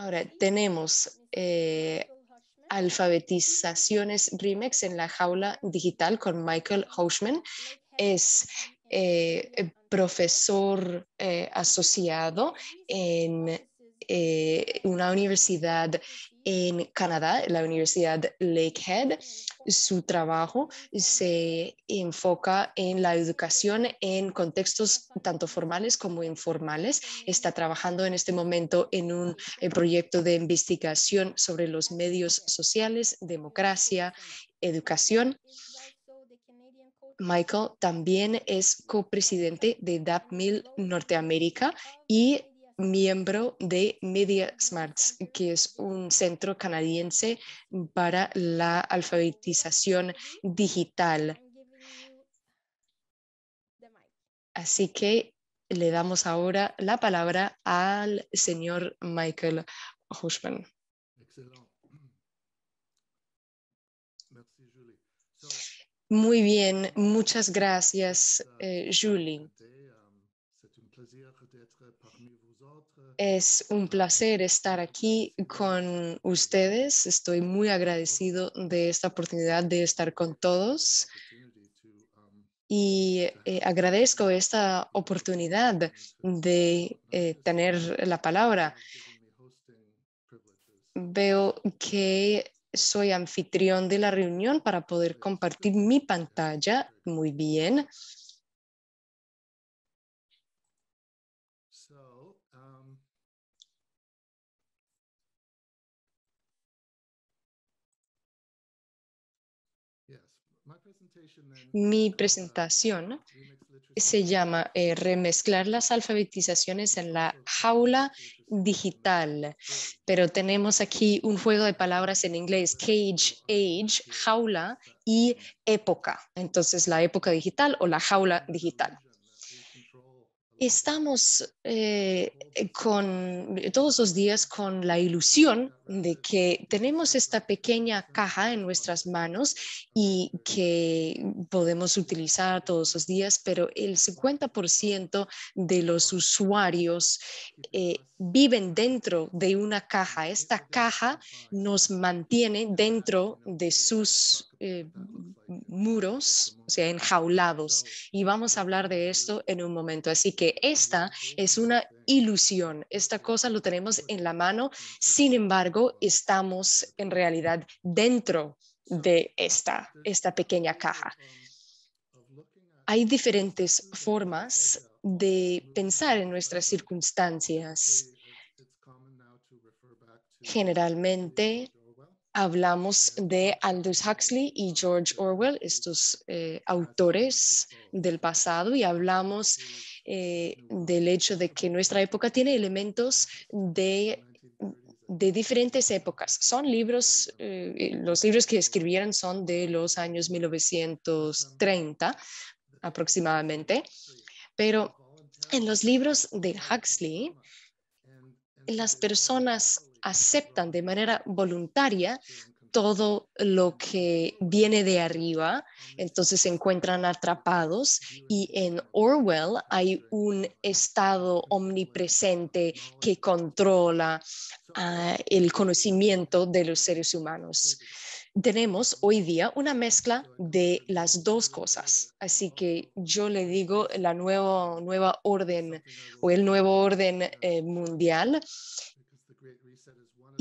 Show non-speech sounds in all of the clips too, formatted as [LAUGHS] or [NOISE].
Ahora, tenemos eh, alfabetizaciones Remix en la jaula digital con Michael Hoshman. Es eh, eh, profesor asociado en una universidad en Canadá, la Universidad Lakehead. Su trabajo se enfoca en la educación en contextos tanto formales como informales. Está trabajando en este momento en un eh, proyecto de investigación sobre los medios sociales, democracia, educación. Michael también es copresidente de DAPMIL Norteamérica y miembro de Media Smarts, que es un centro canadiense para la alfabetización digital. Así que le damos ahora la palabra al señor Michael Hushman. Muy bien, muchas gracias, eh, Julie. Es un placer estar aquí con ustedes. Estoy muy agradecido de esta oportunidad de estar con todos y eh, agradezco esta oportunidad de eh, tener la palabra. Veo que soy anfitrión de la reunión para poder compartir mi pantalla. Muy bien. Mi uh, presentación se llama eh, Remezclar las alfabetizaciones en la jaula digital, pero tenemos aquí un juego de palabras en inglés, cage, age, jaula y época. Entonces, la época digital o la jaula digital estamos eh, eh, con, eh, todos los días con la ilusión de que tenemos esta pequeña caja en nuestras manos y que podemos utilizar todos los días, pero el 50% de los usuarios viven dentro de una caja. Esta caja nos mantiene dentro de sus eh, muros, o sea, enjaulados. Y vamos a hablar de esto en un momento. Así que esta es una ilusión. Esta cosa lo tenemos en la mano. Sin embargo, estamos en realidad dentro de esta, esta pequeña caja. Hay diferentes formas de pensar en nuestras circunstancias. Generalmente hablamos de Aldous Huxley y George Orwell, estos eh, autores del pasado, y hablamos eh, del hecho de que nuestra época tiene elementos de, diferentes épocas. Son libros, eh, los libros que escribieron son de los años 1930 aproximadamente, pero en los libros de Huxley, las personas aceptan de manera voluntaria todo lo que viene de arriba, entonces se encuentran atrapados y en Orwell hay un estado omnipresente que controla ah, el conocimiento de los seres humanos. Tenemos hoy día una mezcla de las dos cosas, así que yo le digo la nueva, nueva orden o el nuevo orden eh, mundial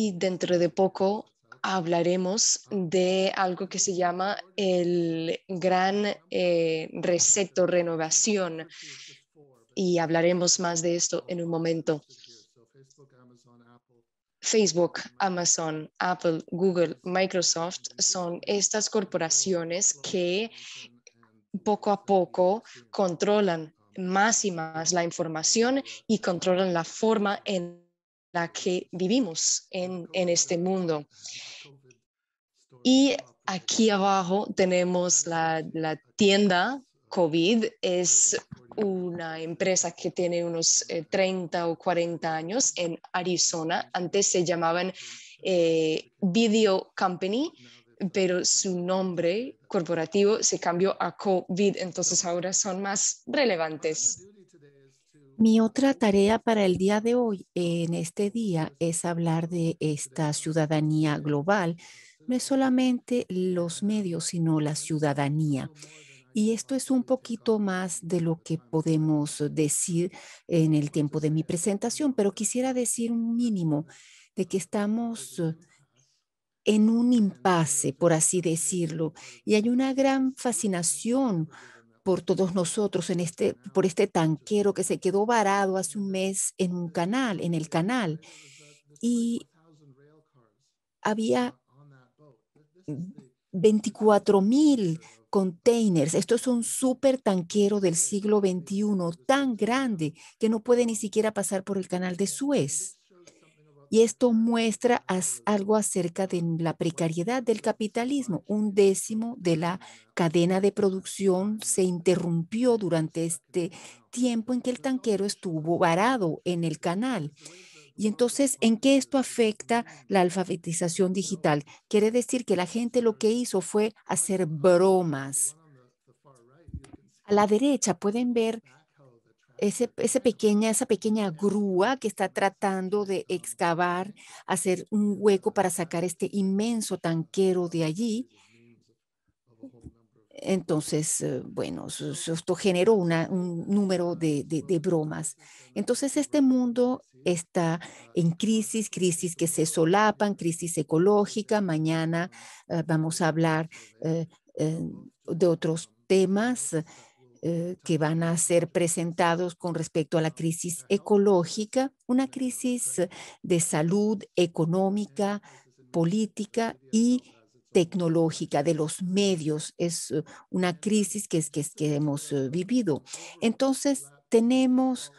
y dentro de poco hablaremos de algo que se llama el gran eh, receto renovación y hablaremos más de esto en un momento. Facebook, Amazon, Apple, Google, Microsoft son estas corporaciones que poco a poco controlan más y más la información y controlan la forma en la que vivimos en, este mundo. Y aquí abajo tenemos la, tienda COVID. Es una empresa que tiene unos 30 eh, o 40 años en Arizona. Antes se llamaban eh, Video Company, pero su nombre corporativo se cambió a COVID. Entonces ahora son más relevantes. Mi otra tarea para el día de hoy, en este día, es hablar de esta ciudadanía global, no es solamente los medios, sino la ciudadanía. Y esto es un poquito más de lo que podemos decir en el tiempo de mi presentación, pero quisiera decir un mínimo de que estamos eh, en un impasse, por así decirlo, y hay una gran fascinación por todos nosotros, en este, por este tanquero que se quedó varado hace un mes en un canal, en el canal. Y había 24,000 mil containers. Esto es un super tanquero del siglo XXI tan grande que no puede ni siquiera pasar por el canal de Suez. Y esto muestra algo acerca de la precariedad del capitalismo. Un décimo de la cadena de producción se interrumpió durante este tiempo en que el tanquero estuvo varado en el canal. Y entonces, ¿en qué esto afecta la alfabetización digital? Quiere decir que la gente lo que hizo fue hacer bromas. A la derecha pueden ver ese, pequeña, esa pequeña grúa que está tratando de excavar, hacer un hueco para sacar este inmenso tanquero de allí. Entonces, eh, bueno, esto generó un número de, bromas. Entonces, este mundo está en crisis, crisis que se solapan, crisis ecológica. Mañana eh, vamos a hablar eh, de otros temas eh, que van a ser presentados con respecto a la crisis ecológica, una crisis de salud económica, política y tecnológica, de los medios. Es eh, una crisis que, es, que hemos eh, vivido. Entonces, tenemos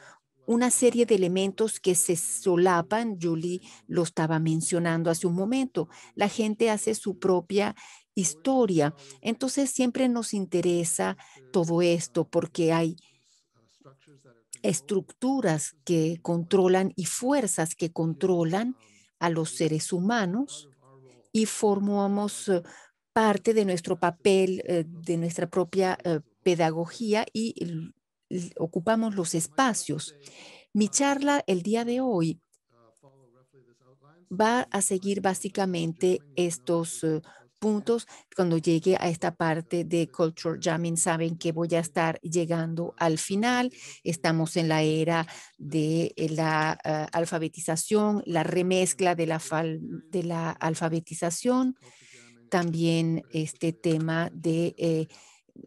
una serie de elementos que se solapan, Julie lo estaba mencionando hace un momento. La gente hace su propia historia. Entonces siempre nos interesa todo esto porque hay estructuras que controlan y fuerzas que controlan a los seres humanos y formamos eh, parte de nuestro papel, eh, de nuestra propia eh, pedagogía y ocupamos los espacios. Mi charla el día de hoy va a seguir básicamente estos puntos. Cuando llegue a esta parte de Culture Jamming, saben que voy a estar llegando al final. Estamos en la era de eh, la ah, alfabetización, la remezcla de la, de la alfabetización, también este tema de... Eh,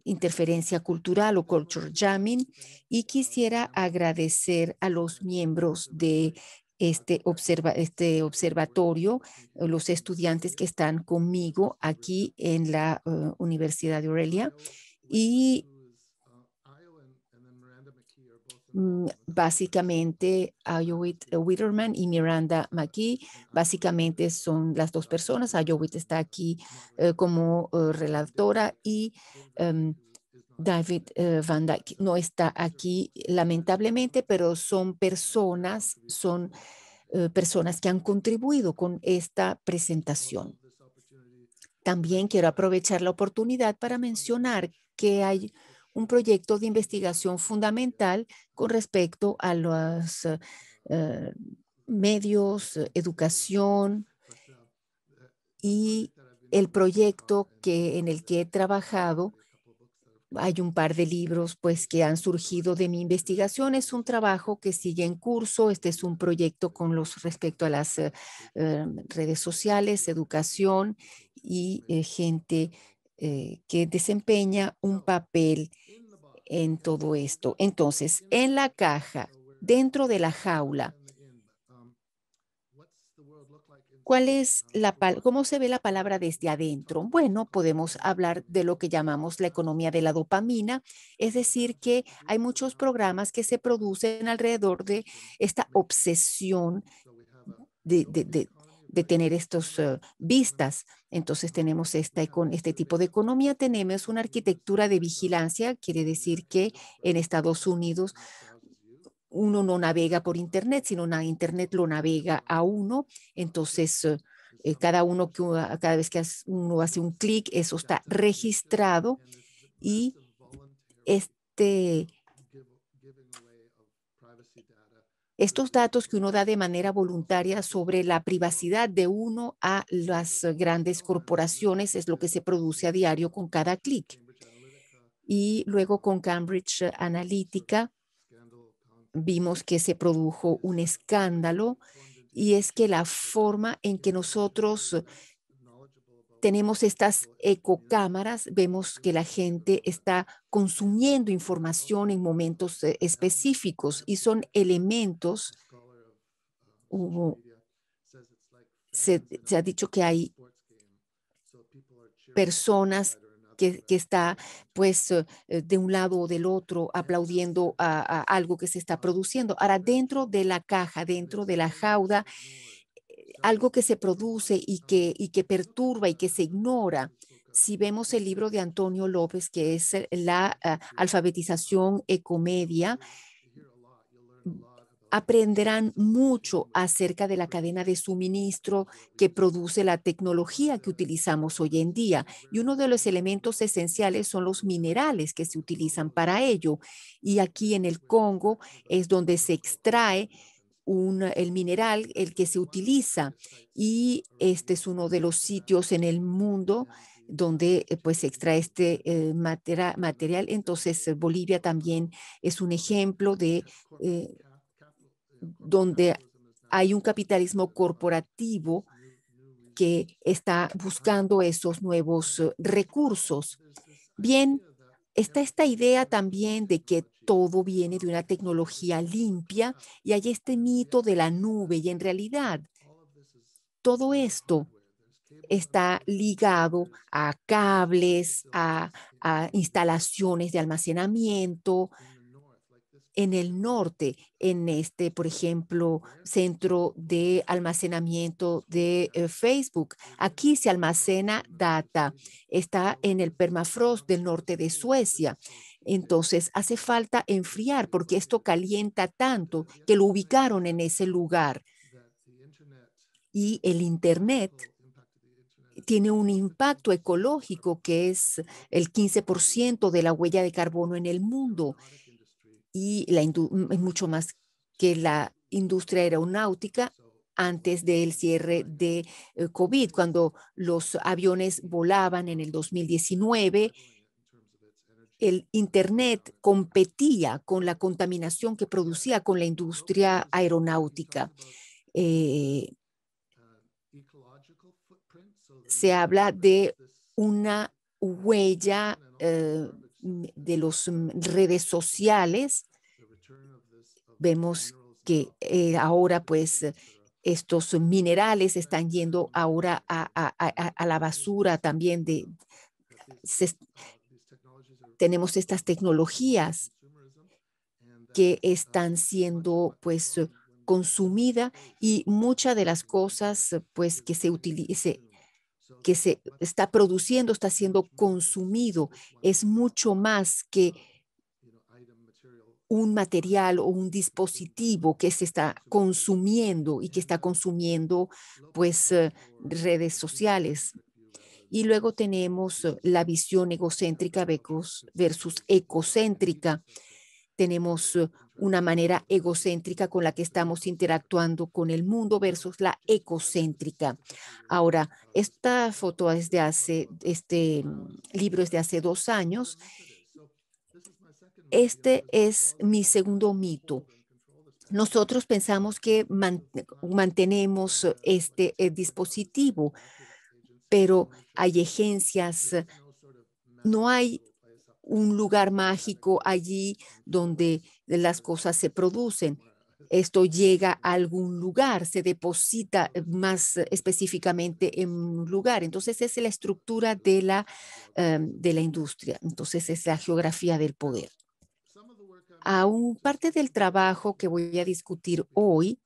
interferencia cultural o culture jamming y quisiera agradecer a los miembros de este, observa, este observatorio, eh, los estudiantes que están conmigo aquí en la eh, Universidad de Aurelia y mm, básicamente Ayowit eh, Witterman y Miranda McKee, básicamente son las dos personas. Ayowit está aquí como relatora y em, David eh, Van Dyke no está aquí, lamentablemente, pero son personas, son eh, personas que han contribuido con esta presentación. También quiero aprovechar la oportunidad para mencionar que hay un proyecto de investigación fundamental con respecto a los eh, medios, educación y el proyecto que, en el que he trabajado hay un par de libros pues que han surgido de mi investigación. Es un trabajo que sigue en curso. Este es un proyecto con los respecto a las eh, eh, redes sociales, educación y eh, gente que desempeña un papel en todo esto. Entonces, en la caja, dentro de la jaula, ¿Cuál es la cómo se ve la palabra desde adentro? Bueno, podemos hablar de lo que llamamos la economía de la dopamina, es decir, que hay muchos programas que se producen alrededor de esta obsesión de, tener estas eh, vistas. Entonces tenemos esta, con este tipo de economía, tenemos una arquitectura de vigilancia, quiere decir que en Estados Unidos uno no navega por Internet, sino una Internet lo navega a uno. Entonces, eh, eh, cada, uno que, cada vez que uno hace un clic, eso está registrado y este, estos datos que uno da de manera voluntaria sobre la privacidad de uno a las grandes corporaciones es lo que se produce a diario con cada clic. Y luego con Cambridge Analytica, vimos que se produjo un escándalo y es que la forma en que nosotros tenemos estas ecocámaras, vemos que la gente está consumiendo información en momentos eh, específicos y son elementos. se, se ha dicho que hay personas que, está pues eh, eh, de un lado o del otro aplaudiendo a, algo que se está produciendo. Ahora, dentro de la caja, dentro de la jaula, eh, algo que se produce y que, y que perturba y que se ignora. Si vemos el libro de Antonio López, que es la alfabetización ecomedia, aprenderán mucho acerca de la cadena de suministro que produce la tecnología que utilizamos hoy en día. Y uno de los elementos esenciales son los minerales que se utilizan para ello. Y aquí en el Congo es donde se extrae el mineral, el que se utiliza. Y este es uno de los sitios en el mundo donde eh, pues se extrae este eh, material. Entonces Bolivia también es un ejemplo de... Eh, donde hay un capitalismo corporativo que está buscando esos nuevos eh, recursos. Bien, está esta idea también de que todo viene de una tecnología limpia y hay este mito de la nube y en realidad todo esto está ligado a cables, a, instalaciones de almacenamiento, en el norte, en este, por ejemplo, centro de almacenamiento de eh, Facebook. Aquí se almacena data. Está en el permafrost del norte de Suecia. Entonces hace falta enfriar porque esto calienta tanto que lo ubicaron en ese lugar. Y el Internet tiene un impacto ecológico que es el 15% de la huella de carbono en el mundo y la es mucho más que la industria aeronáutica antes del cierre de eh, COVID, cuando los aviones volaban en el 2019, el Internet competía con la contaminación que producía con la industria aeronáutica. Eh, se habla de una huella eh, Mm, de las mm, redes sociales, vemos que eh, ahora pues eh, estos minerales están yendo ahora a, la basura también de... tenemos estas tecnologías que están siendo pues consumida y muchas de las cosas pues que se, utilice, que se está produciendo, está siendo consumido, es mucho más que un material o un dispositivo que se está consumiendo y que está consumiendo pues eh, redes sociales. Y luego tenemos eh, la visión egocéntrica versus ecocéntrica. Tenemos eh, una manera egocéntrica con la que estamos interactuando con el mundo versus la ecocéntrica. Ahora, esta foto es de hace, este mm, libro es de hace dos años. Este es mi segundo mito nosotros pensamos que mantenemos este eh, dispositivo, pero hay agencias, no hay un lugar mágico allí donde las cosas se producen. Esto llega a algún lugar, se deposita eh, más específicamente en un lugar. Entonces es la estructura de la, em, de la industria. Entonces es la geografía del poder. Aún parte del trabajo que voy a discutir hoy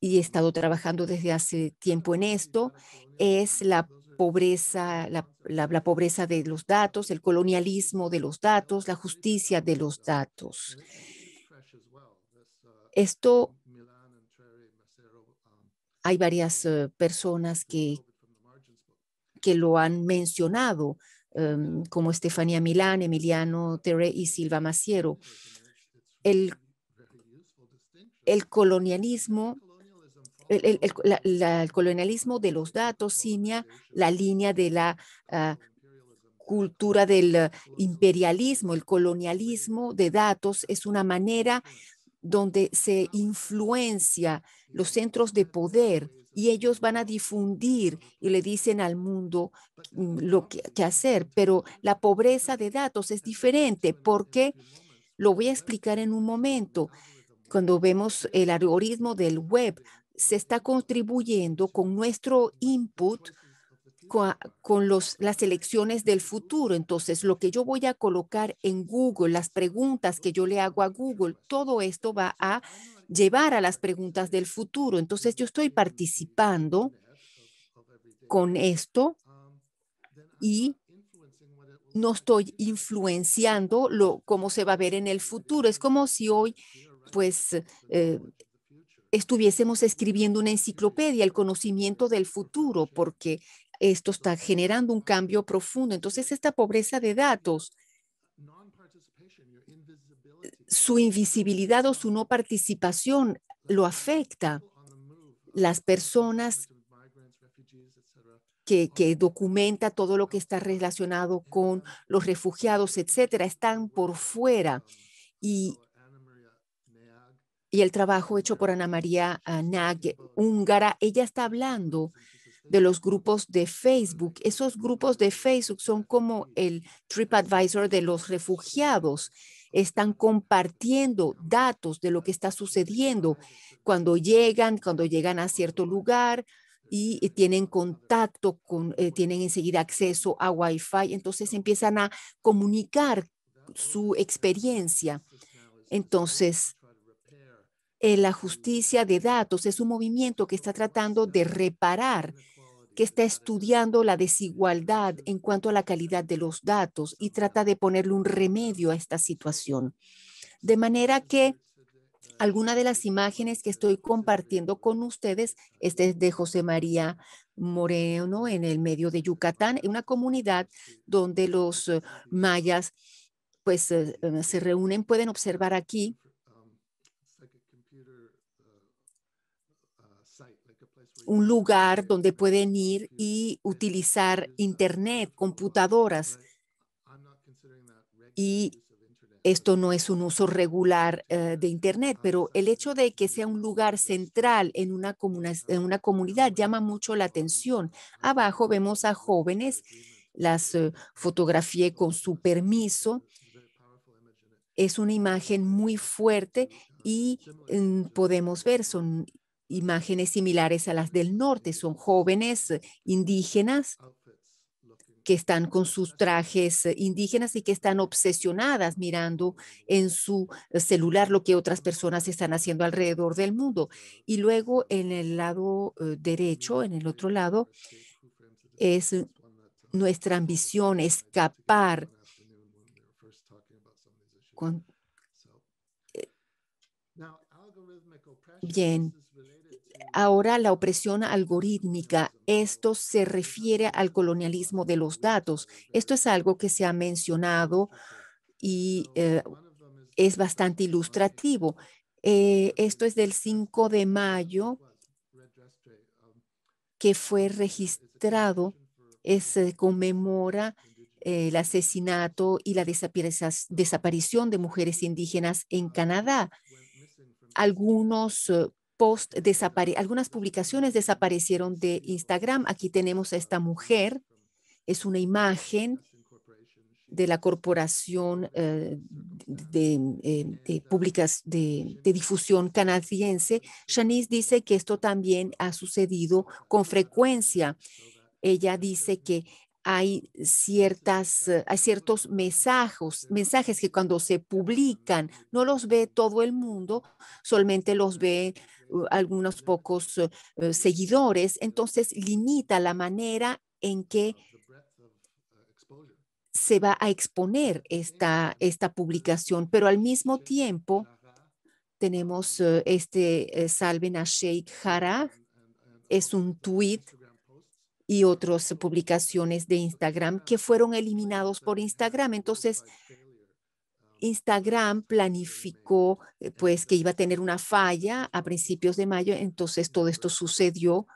y he estado trabajando desde hace tiempo en esto, es la pobreza, la, la, pobreza de los datos, el colonialismo de los datos, la justicia de los datos. Esto, hay varias eh, personas que, que lo han mencionado, em, como Estefanía Milán, Emiliano Terre y Silva Maciero. El, el colonialismo el, colonialismo de los datos simia la línea de la ah, cultura del ah, imperialismo, el colonialismo de datos es una manera donde se influencia los centros de poder y ellos van a difundir y le dicen al mundo mm, lo que hacer, pero la pobreza de datos es diferente porque lo voy a explicar en un momento. Cuando vemos el algoritmo del web, se está contribuyendo con nuestro input con, los, las elecciones del futuro. Entonces, lo que yo voy a colocar en Google, las preguntas que yo le hago a Google, todo esto va a llevar a las preguntas del futuro. Entonces, yo estoy participando con esto y no estoy influenciando lo, cómo se va a ver en el futuro. Es como si hoy pues eh, estuviésemos escribiendo una enciclopedia, el conocimiento del futuro, porque esto está generando un cambio profundo. Entonces, esta pobreza de datos, su invisibilidad o su no participación lo afecta. Las personas que, documenta todo lo que está relacionado con los refugiados, etcétera, están por fuera y y el trabajo hecho por Ana María ah, Nag, húngara, ella está hablando de los grupos de Facebook. Esos grupos de Facebook son como el TripAdvisor de los refugiados. Están compartiendo datos de lo que está sucediendo cuando llegan, cuando llegan a cierto lugar y tienen contacto con, eh, tienen enseguida acceso a Wi-Fi. Entonces empiezan a comunicar su experiencia. Entonces, eh, la justicia de datos es un movimiento que está tratando de reparar, que está estudiando la desigualdad en cuanto a la calidad de los datos y trata de ponerle un remedio a esta situación. De manera que alguna de las imágenes que estoy compartiendo con ustedes, este es de José María Moreno en el medio de Yucatán, en una comunidad donde los eh, mayas pues eh, se reúnen, pueden observar aquí un lugar donde pueden ir y utilizar Internet, computadoras. Y esto no es un uso regular eh, de Internet, pero el hecho de que sea un lugar central en una, en una comunidad llama mucho la atención. Abajo vemos a jóvenes, las eh, fotografié con su permiso. Es una imagen muy fuerte y mm, podemos ver, son imágenes similares a las del norte. Son jóvenes eh, indígenas que están con sus trajes eh, indígenas y que están obsesionadas mirando en su eh, celular lo que otras personas están haciendo alrededor del mundo. Y luego en el lado derecho, en el otro lado, es nuestra ambición escapar. Con... Bien, ahora la opresión algorítmica, esto se refiere al colonialismo de los datos. Esto es algo que se ha mencionado y eh, es bastante ilustrativo. Eh, esto es del 5 de mayo que fue registrado, eh, se conmemora el asesinato y la desaparición de mujeres indígenas en Canadá. Algunos post desapare algunas publicaciones desaparecieron de Instagram. Aquí tenemos a esta mujer. Es una imagen de la corporación eh, de, de, publicas, de, difusión canadiense. Shanice dice que esto también ha sucedido con frecuencia. Ella dice que hay, ciertas, eh, hay ciertos mensajes, mensajes que cuando se publican no los ve todo el mundo, solamente los ve algunos pocos eh, eh, seguidores, entonces limita la manera en que se va a exponer esta, esta publicación, pero al mismo tiempo tenemos eh, este Salven a Sheikh Harag, es un tweet y otras publicaciones de Instagram que fueron eliminados por Instagram. Entonces, Instagram planificó eh, pues que iba a tener una falla a principios de mayo, entonces todo esto sucedió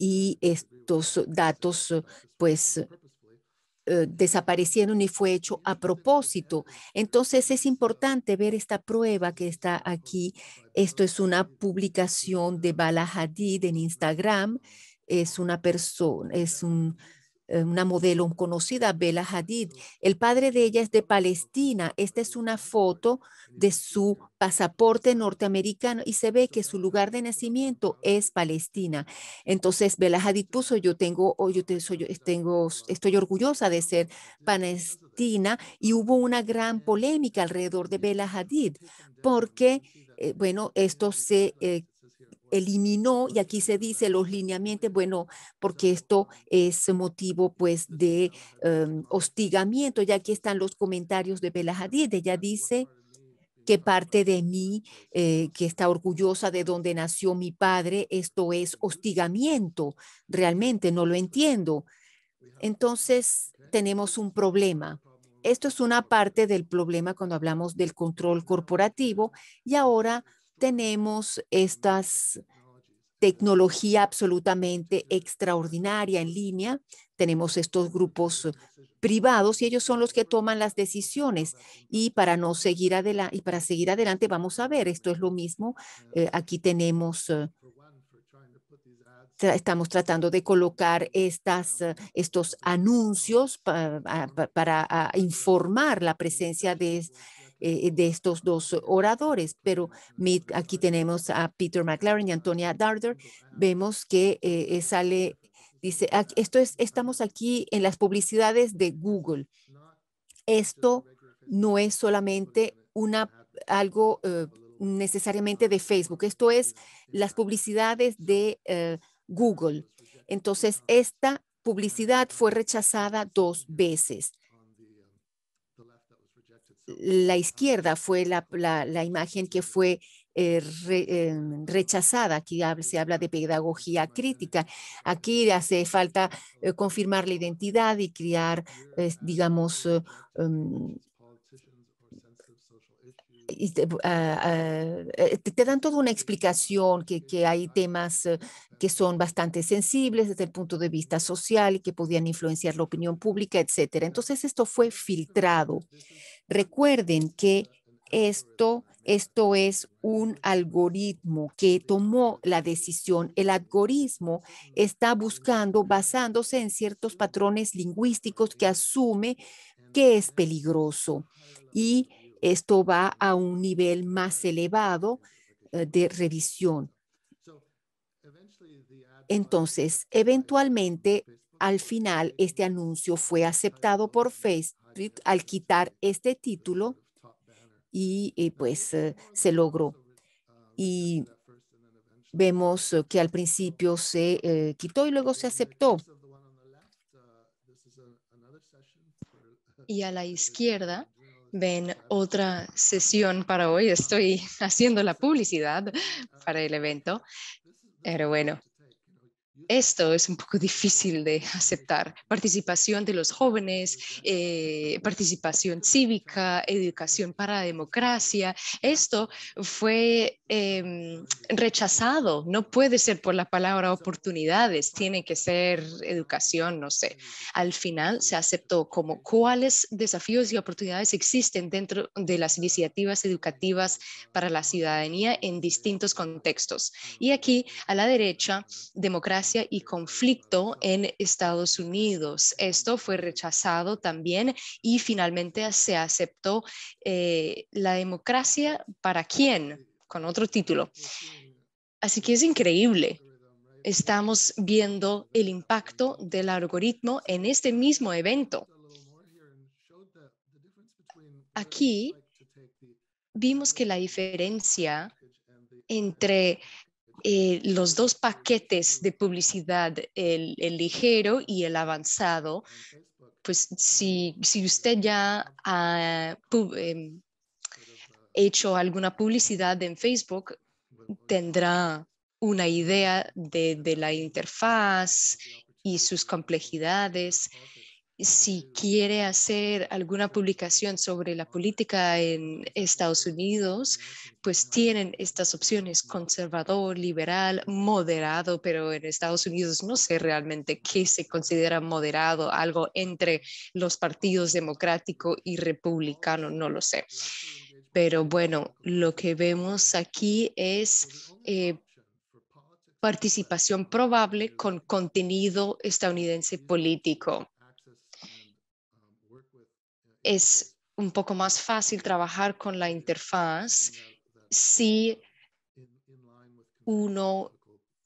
y estos datos pues eh, desaparecieron y fue hecho a propósito. Entonces es importante ver esta prueba que está aquí. Esto es una publicación de Bala Hadid en Instagram. Es una persona, es un eh, una modelo conocida, Bella Hadid. El padre de ella es de Palestina. Esta es una foto de su pasaporte norteamericano y se ve que su lugar de nacimiento es Palestina. Entonces, Bella Hadid puso, yo tengo, oh, yo te, soy, tengo, estoy orgullosa de ser palestina y hubo una gran polémica alrededor de Bella Hadid porque, eh, bueno, esto se... Eh, eliminó, y aquí se dice los lineamientos, bueno, porque esto es motivo pues de em, hostigamiento, ya aquí están los comentarios de Bela Hadid, ella dice que parte de mí, eh, que está orgullosa de donde nació mi padre, esto es hostigamiento, realmente no lo entiendo. Entonces tenemos un problema. Esto es una parte del problema cuando hablamos del control corporativo y ahora tenemos estas tecnología absolutamente extraordinaria en línea. Tenemos estos grupos privados y ellos son los que toman las decisiones. Y para no seguir adelante, y para seguir adelante, vamos a ver, esto es lo mismo. Eh, aquí tenemos eh, estamos tratando de colocar estas, eh, estos anuncios para informar la presencia de, eh, eh, de estos dos oradores, pero aquí tenemos a Peter McLaren y Antonia Darder. Vemos que eh, sale, dice, esto es, estamos aquí en las publicidades de Google. Esto no es solamente una, algo necesariamente de Facebook. Esto es las publicidades de Google. Entonces, esta publicidad fue rechazada dos veces la izquierda fue la, imagen que fue eh, eh, rechazada. Aquí se habla de pedagogía crítica. Aquí hace falta eh, confirmar la identidad y crear, digamos, em, Ah, ah, eh, te, dan toda una explicación que, hay temas eh, que son bastante sensibles desde el punto de vista social y que podían influenciar la opinión pública, etcétera. Entonces esto fue filtrado. Recuerden que esto, esto es un algoritmo que tomó la decisión. El algoritmo está buscando, basándose en ciertos patrones lingüísticos que asume que es peligroso y esto va a un nivel más elevado eh, de revisión. Entonces, eventualmente, al final, este anuncio fue aceptado por Facebook al quitar este título y eh, pues eh, se logró. Y vemos que al principio se quitó y luego se aceptó. Y a la izquierda ven otra sesión para hoy. Estoy [LAUGHS] haciendo la publicidad para el evento, pero bueno, esto es un poco difícil de aceptar. Participación de los jóvenes, eh, participación cívica, educación para la democracia. Esto fue em, rechazado. No puede ser por la palabra oportunidades. Tiene que ser educación, no sé. Al final se aceptó como cuáles desafíos y oportunidades existen dentro de las iniciativas educativas para la ciudadanía en distintos contextos. Y aquí a la derecha, democracia y conflicto en Estados Unidos. Esto fue rechazado también y finalmente se aceptó eh, la democracia para quién, con otro título. Así que es increíble estamos viendo el impacto del algoritmo en este mismo evento. Aquí vimos que la diferencia entre eh, los dos paquetes de publicidad, el, ligero y el avanzado, pues si, usted ya ha em, hecho alguna publicidad en Facebook, tendrá una idea de la interfaz y sus complejidades si quiere hacer alguna publicación sobre la política en Estados Unidos, pues tienen estas opciones, conservador, liberal, moderado, pero en Estados Unidos no sé realmente qué se considera moderado, algo entre los partidos democrático y republicano, no lo sé. Pero bueno, lo que vemos aquí es eh, participación probable con contenido estadounidense político es un poco más fácil trabajar con la interfaz si uno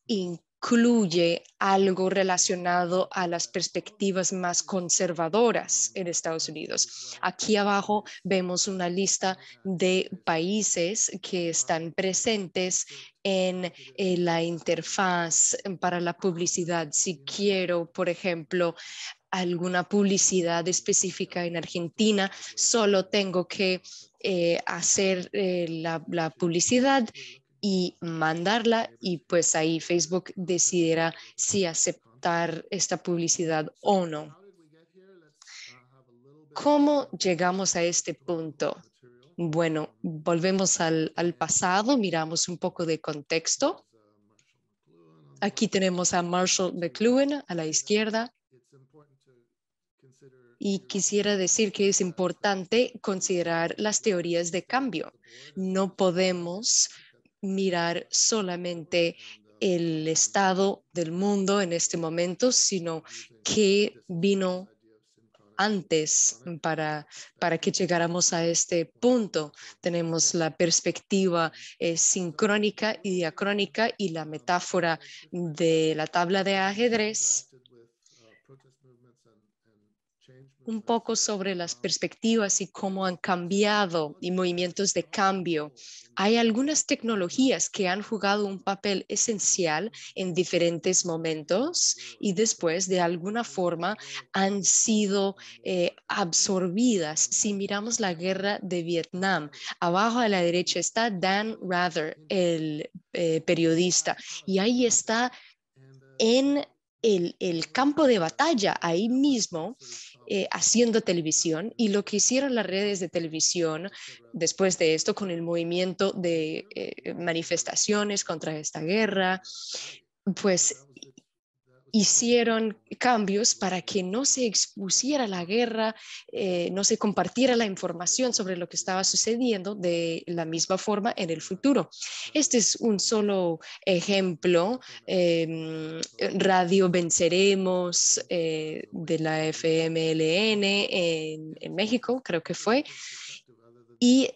incluye algo relacionado a las perspectivas más conservadoras en Estados Unidos. Aquí abajo vemos una lista de países que están presentes en eh, la interfaz para la publicidad. Si quiero, por ejemplo, alguna publicidad específica en Argentina, solo tengo que eh, hacer eh, la, publicidad y mandarla y pues ahí Facebook decidirá si aceptar esta publicidad o no. ¿Cómo llegamos a este punto? Bueno, volvemos al pasado, miramos un poco de contexto. Aquí tenemos a Marshall McLuhan a la izquierda, y quisiera decir que es importante considerar las teorías de cambio. No podemos mirar solamente el estado del mundo en este momento, sino que vino antes para, para que llegáramos a este punto. Tenemos la perspectiva eh, sincrónica y diacrónica y la metáfora de la tabla de ajedrez un poco sobre las perspectivas y cómo han cambiado y movimientos de cambio. Hay algunas tecnologías que han jugado un papel esencial en diferentes momentos y después de alguna forma han sido eh, absorbidas. Si miramos la guerra de Vietnam, abajo a la derecha está Dan Rather, el eh, periodista, y ahí está en el campo de batalla, ahí mismo eh, haciendo televisión y lo que hicieron las redes de televisión después de esto con el movimiento de eh, manifestaciones contra esta guerra, pues hicieron cambios para que no se expusiera la guerra, eh, no se compartiera la información sobre lo que estaba sucediendo de la misma forma en el futuro. Este es un solo ejemplo. Em, Radio Venceremos eh, de la FMLN en, México, creo que fue. Y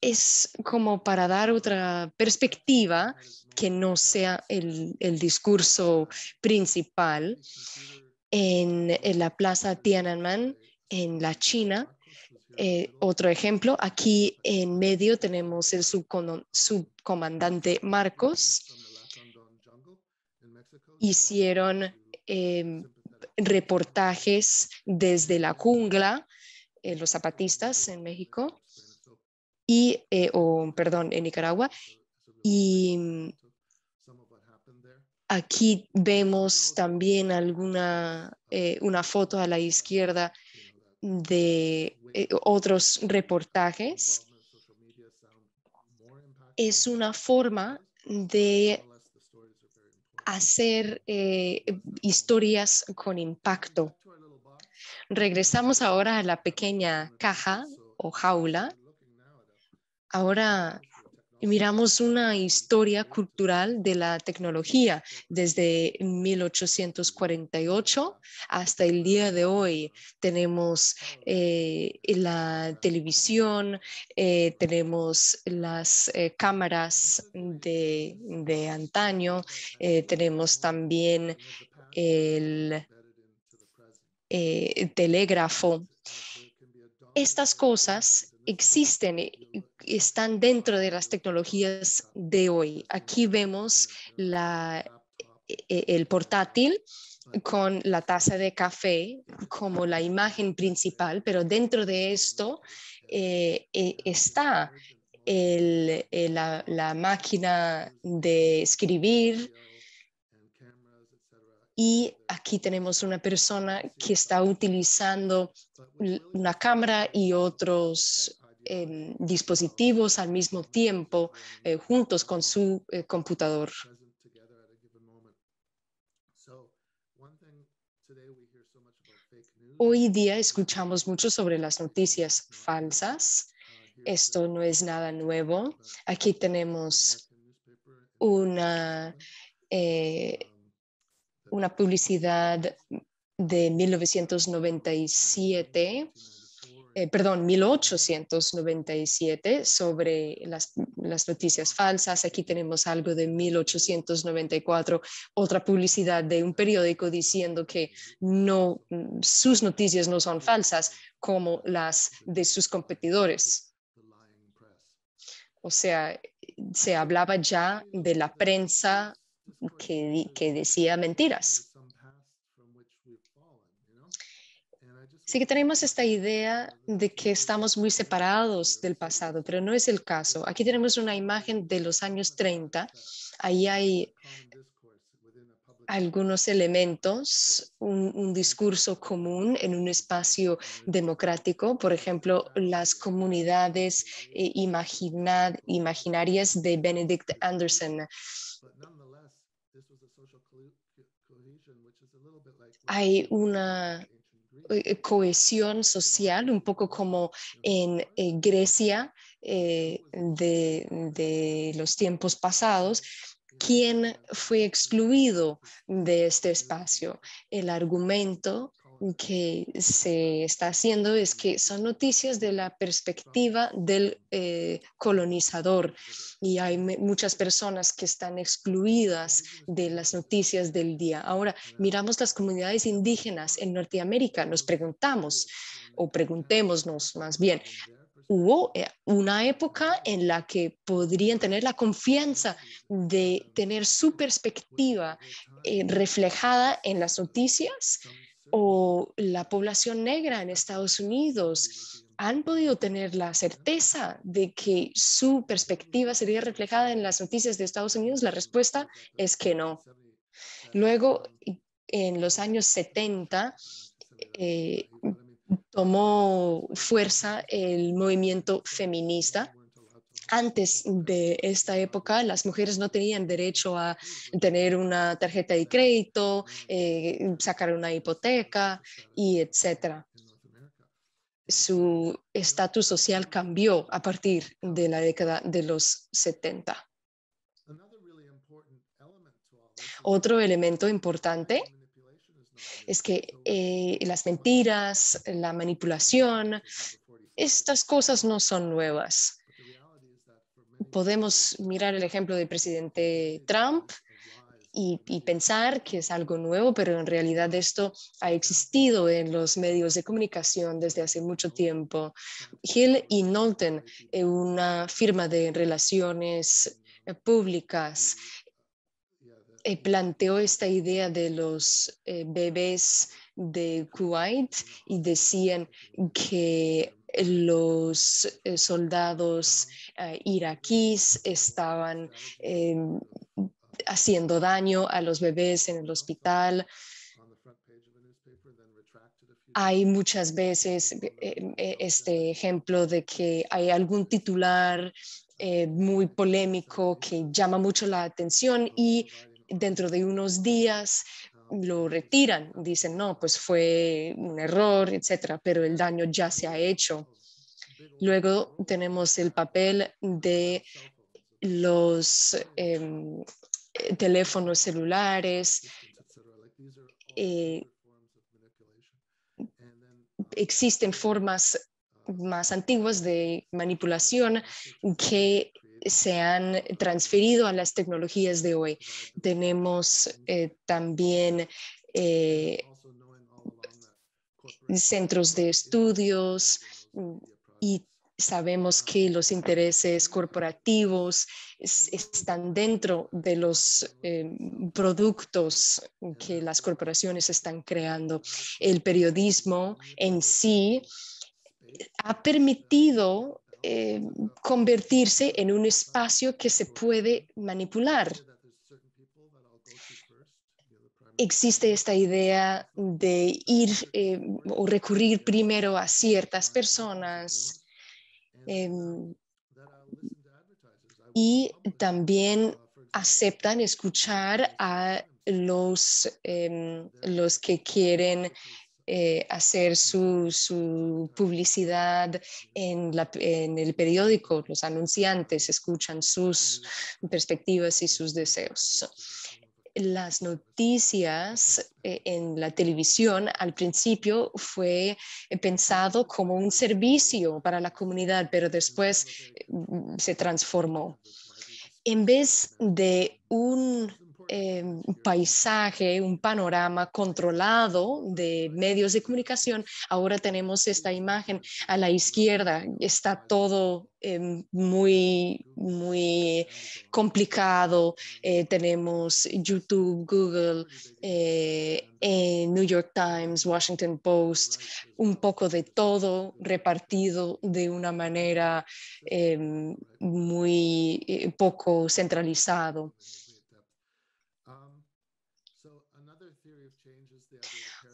es como para dar otra perspectiva que no sea el, discurso principal. En, la plaza Tiananmen, en la China, eh, otro ejemplo, aquí en medio tenemos el subcomandante Marcos. Hicieron em, reportajes desde la jungla, eh, los zapatistas en México, y, eh, o, perdón, en Nicaragua. Y mm, aquí vemos también alguna, eh, una foto a la izquierda de eh, otros reportajes. Es una forma de hacer historias con impacto. Regresamos ahora a la pequeña caja o jaula Ahora miramos una historia cultural de la tecnología desde 1848 hasta el día de hoy. Tenemos eh, la televisión, eh, tenemos las eh, cámaras de, de antaño, tenemos también el telégrafo. Estas cosas existen, están dentro de las tecnologías de hoy. Aquí vemos e, e, el portátil con la taza de café como la imagen principal, pero dentro de esto eh, e, está la, máquina de escribir, y aquí tenemos una persona que está utilizando una cámara y otros dispositivos al mismo tiempo eh, juntos con su eh, computador. Hoy día escuchamos mucho sobre las noticias falsas. Esto no es nada nuevo. Aquí tenemos una, eh, una publicidad de 1997 eh, perdón, 1897 sobre las, noticias falsas. Aquí tenemos algo de 1894, otra publicidad de un periódico diciendo que no, mm, sus noticias no son falsas como las de sus competidores. O sea, se hablaba ya de la prensa que, que decía mentiras. Sí que tenemos esta idea de que estamos muy separados del pasado, pero no es el caso. Aquí tenemos una imagen de los años 30. Ahí hay algunos elementos, un, discurso común en un espacio democrático, por ejemplo, las comunidades eh, imaginarias de Benedict Anderson hay una eh, cohesión social, un poco como en eh, Grecia eh, de, los tiempos pasados, quién fue excluido de este espacio. El argumento que se está haciendo es que son noticias de la perspectiva del eh, colonizador y hay muchas personas que están excluidas de las noticias del día. Ahora, miramos las comunidades indígenas en Norteamérica, nos preguntamos o preguntémonos más bien, hubo eh, una época en la que podrían tener la confianza de tener su perspectiva eh, reflejada en las noticias o la población negra en Estados Unidos han podido tener la certeza de que su perspectiva sería reflejada en las noticias de Estados Unidos? La respuesta es que no. Luego, en los años 70, eh, tomó fuerza el movimiento feminista antes de esta época las mujeres no tenían derecho a tener una tarjeta de crédito, eh, sacar una hipoteca y etcétera. Su estatus social cambió a partir de la década de los 70. Otro elemento importante es que eh, las mentiras, la manipulación, estas cosas no son nuevas podemos mirar el ejemplo del presidente Trump y, pensar que es algo nuevo, pero en realidad esto ha existido en los medios de comunicación desde hace mucho tiempo. Hill y Knowlton, eh, una firma de relaciones eh, públicas, eh, planteó esta idea de los bebés de Kuwait y decían que los eh, soldados eh, iraquíes estaban eh, haciendo daño a los bebés en el hospital. Hay muchas veces em, este ejemplo de que hay algún titular muy polémico que llama mucho la atención y dentro de unos días lo retiran, dicen, no, pues fue un error, etcétera, pero el daño ya se ha hecho. Luego tenemos el papel de los em, teléfonos celulares. Eh, existen formas más antiguas de manipulación que se han transferido a las tecnologías de hoy. Tenemos eh, también eh, centros de estudios mm, y sabemos que los intereses corporativos están dentro de los eh, productos que las corporaciones están creando. El periodismo en sí ha permitido eh, convertirse en un espacio que se puede manipular. Existe esta idea de ir eh, o recurrir primero a ciertas personas em, y también aceptan escuchar a los, em, los que quieren eh, hacer su, publicidad en, el periódico, los anunciantes escuchan sus mm. perspectivas y sus deseos. Las noticias eh, en la televisión al principio fue pensado como un servicio para la comunidad, pero después mm. Mm, se transformó. En vez de un eh, un paisaje, un panorama controlado de medios de comunicación, ahora tenemos esta imagen a la izquierda, está todo em, muy, muy complicado. Eh, tenemos YouTube, Google, eh, New York Times, Washington Post, un poco de todo repartido de una manera em, muy poco centralizado.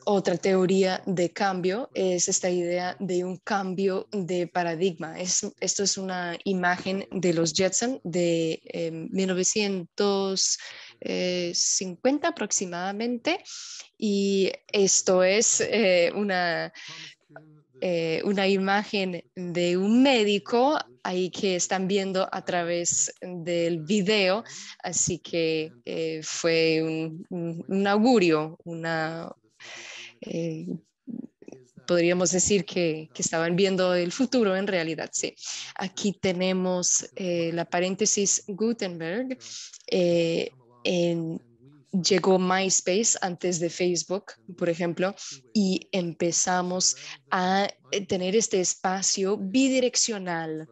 Otra teoría de cambio es esta idea de un cambio de paradigma. esto es una imagen de los Jetson de 1950 em, eh, aproximadamente y esto es eh, una eh, una imagen de un médico ahí que están viendo a través del video, así que eh, fue un, augurio, una, eh, podríamos decir que, que, estaban viendo el futuro en realidad, sí. Aquí tenemos la paréntesis Gutenberg en llegó MySpace antes de Facebook, por ejemplo, y empezamos a eh, tener este espacio bidireccional.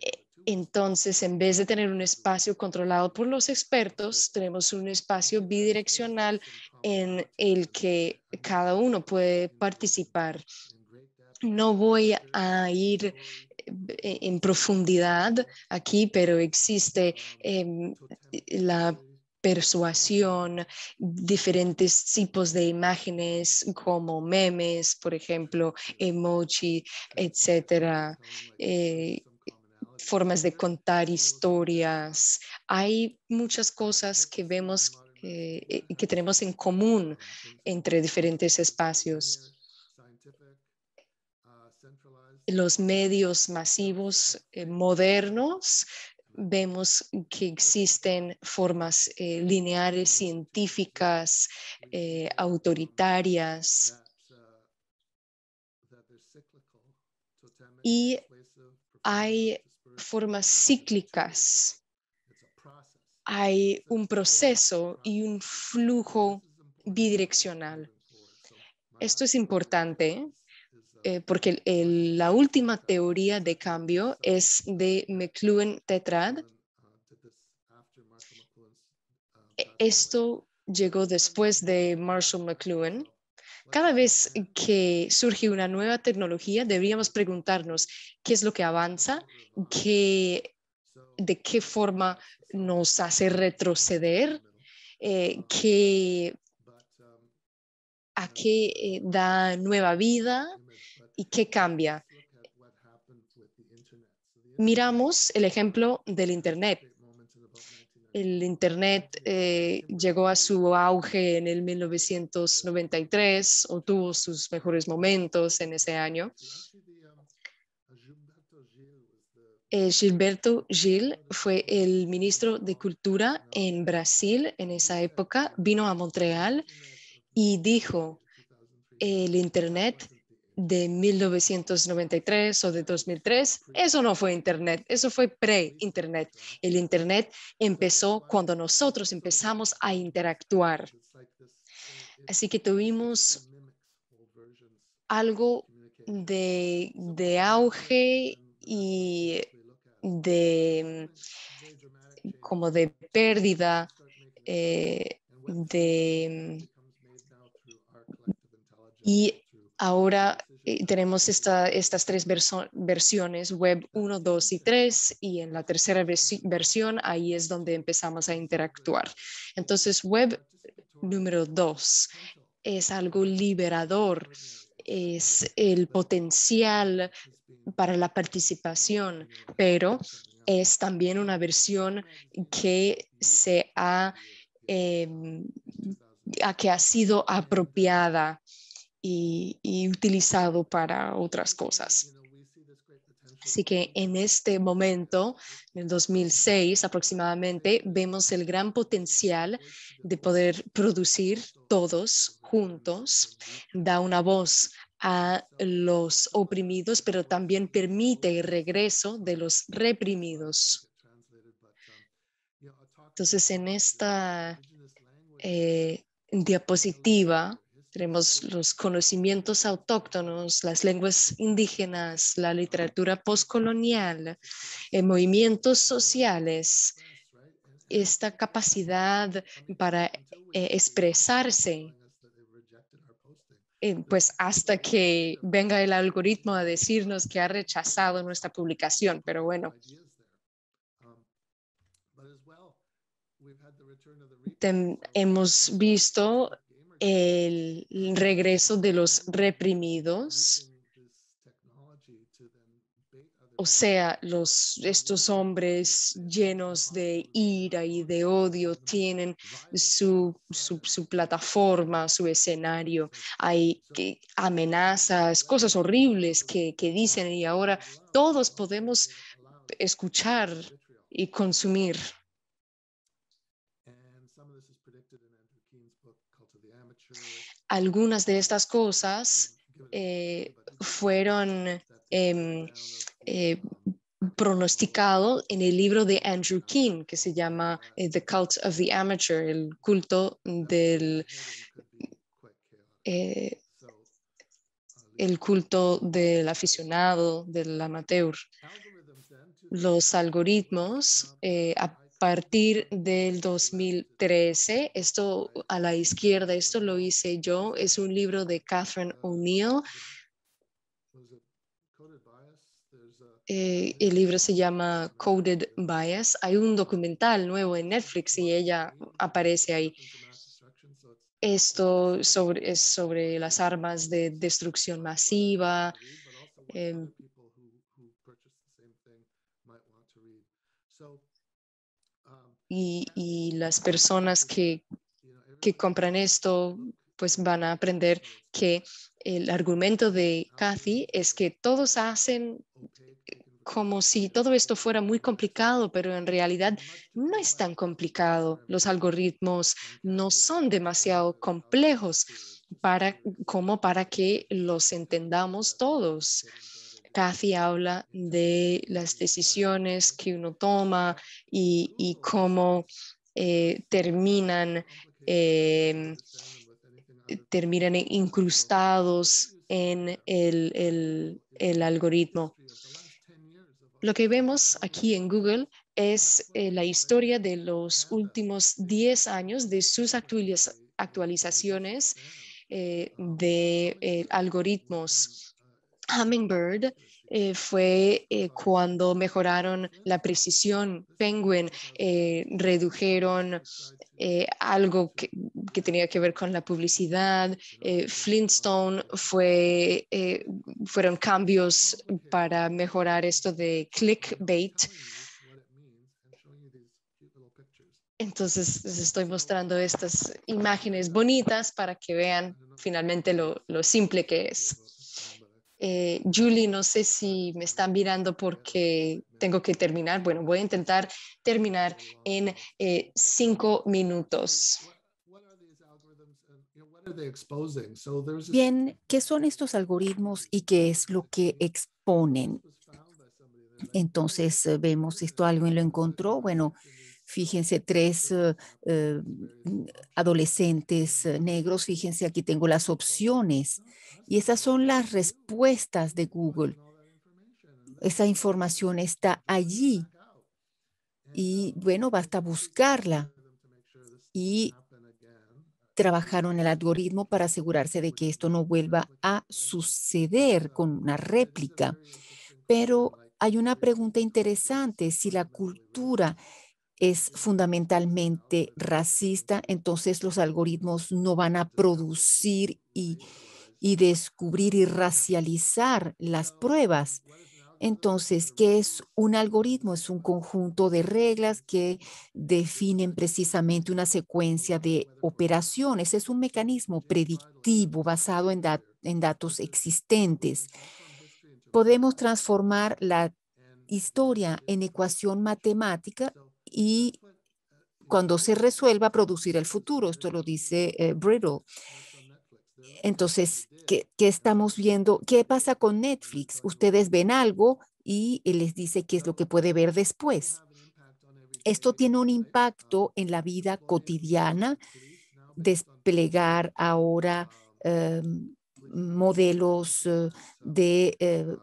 E, entonces, en vez de tener un espacio controlado por los expertos, tenemos un espacio bidireccional en el que cada uno puede participar. No voy a ir eh, en profundidad aquí, pero existe em, la persuasión, diferentes tipos de imágenes como memes, por ejemplo, emoji, etcétera. Eh, formas de contar historias. Hay muchas cosas que vemos eh, que tenemos en común entre diferentes espacios. Los medios masivos eh, modernos vemos que existen formas eh, lineales lineares, científicas, eh, autoritarias. Y hay formas cíclicas. Hay un proceso y un flujo bidireccional. Esto es importante eh, porque la última teoría de cambio es de McLuhan Tetrad. E, esto llegó después de Marshall McLuhan. Cada vez que surge una nueva tecnología, deberíamos preguntarnos qué es lo que avanza, qué, de qué forma nos hace retroceder, eh, qué a qué eh, da nueva vida y qué cambia. Miramos el ejemplo del Internet. El Internet eh, llegó a su auge en el 1993 o tuvo sus mejores momentos en ese año. Eh, Gilberto Gil fue el ministro de Cultura en Brasil en esa época, vino a Montreal y dijo, el Internet de 1993 o de 2003, eso no fue Internet, eso fue pre-Internet. El Internet empezó cuando nosotros empezamos a interactuar. Así que tuvimos algo de, auge y de como de pérdida eh, de y ahora eh, tenemos estas tres versiones, web 1, 2 y 3, y en la tercera versión ahí es donde empezamos a interactuar. Entonces, web número 2 es algo liberador, es el potencial para la participación, pero es también una versión que se ha, em, que ha sido apropiada y, utilizado para otras cosas. Así que en este momento, en el 2006 aproximadamente, vemos el gran potencial de poder producir todos juntos. Da una voz a los oprimidos, pero también permite el regreso de los reprimidos. Entonces, en esta eh, diapositiva tenemos los conocimientos autóctonos, las lenguas indígenas, la literatura postcolonial, eh, movimientos sociales, esta capacidad para eh, expresarse. Eh, pues hasta que venga el algoritmo a decirnos que ha rechazado nuestra publicación, pero bueno. hemos visto el regreso de los reprimidos, o sea, los, estos hombres llenos de ira y de odio tienen su, su, su, plataforma, su escenario. Hay amenazas, cosas horribles que, que dicen y ahora todos podemos escuchar y consumir. algunas de estas cosas eh, fueron em, eh, pronosticado en el libro de Andrew King que se llama eh, The Cult of the Amateur, el culto del eh, el culto del aficionado, del amateur. Los algoritmos partir del 2013. Esto a la izquierda, esto lo hice yo. Es un libro de Catherine O'Neill. Eh, el libro se llama Coded Bias. Hay un documental nuevo en Netflix y ella aparece ahí. Esto sobre, es sobre las armas de destrucción masiva. Em, Ah, y, las personas que, compran esto pues van a aprender que el argumento de Cathy es que todos hacen como si todo esto fuera muy complicado, pero en realidad no es tan complicado. Los algoritmos no son demasiado complejos para, como para que los entendamos todos. Kathy habla de las decisiones que uno toma y, cómo eh, terminan, em, terminan incrustados en el, algoritmo. Lo que vemos aquí en Google es eh, la historia de los últimos 10 años de sus actualizaciones eh, de algoritmos Hummingbird eh, fue eh, cuando mejoraron la precisión. Penguin eh, redujeron algo que, tenía que ver con la publicidad. Flintstone fue, fueron cambios para mejorar esto de clickbait. Entonces les estoy mostrando estas imágenes bonitas para que vean finalmente lo simple que es. Eh, Julie, no sé si me están mirando porque tengo que terminar. Bueno, voy a intentar terminar en eh, cinco minutos. Bien, ¿qué son estos algoritmos y qué es lo que exponen? Entonces, eh, vemos esto, alguien lo encontró. Bueno, Fíjense, tres eh, eh, mm, adolescentes eh, negros. Fíjense, aquí tengo las opciones. Y esas son las respuestas de Google. Esa información está allí. Y bueno, basta buscarla. Y trabajaron el algoritmo para asegurarse de que esto no vuelva a suceder con una réplica. Pero hay una pregunta interesante, si la cultura es fundamentalmente racista, entonces los algoritmos no van a producir y, descubrir y racializar las pruebas. Entonces, ¿qué es un algoritmo? Es un conjunto de reglas que definen precisamente una secuencia de operaciones. Es un mecanismo predictivo basado en, en datos existentes. Podemos transformar la historia en ecuación matemática y cuando se resuelva producir el futuro. Esto lo dice eh, Brittle. Entonces, ¿qué, estamos viendo? ¿Qué pasa con Netflix? Ustedes ven algo y eh, les dice qué es lo que puede ver después. Esto tiene un impacto en la vida cotidiana, desplegar ahora eh, modelos de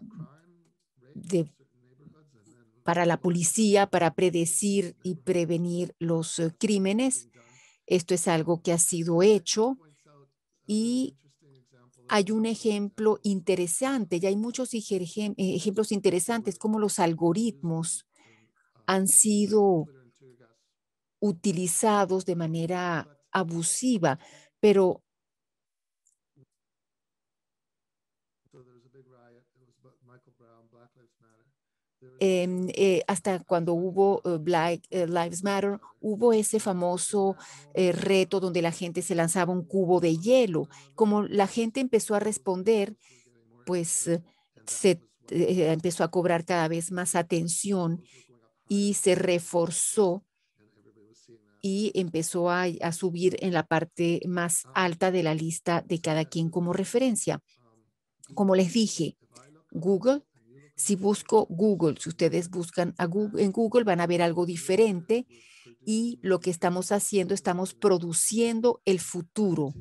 para la policía para predecir y prevenir los eh, crímenes. Esto es algo que ha sido hecho y hay un ejemplo interesante, y hay muchos eh, ejemplos interesantes, como los algoritmos han sido utilizados de manera abusiva, pero Em, eh, hasta cuando hubo eh, Black eh, Lives Matter, hubo ese famoso reto donde la gente se lanzaba un cubo de hielo. Como la gente empezó a responder, pues se empezó a cobrar cada vez más atención y se reforzó y empezó a subir en la parte más alta de la lista de cada quien como referencia. Como les dije, Google si busco Google, si ustedes buscan en Google van a ver algo diferente y lo que estamos haciendo, estamos produciendo el futuro.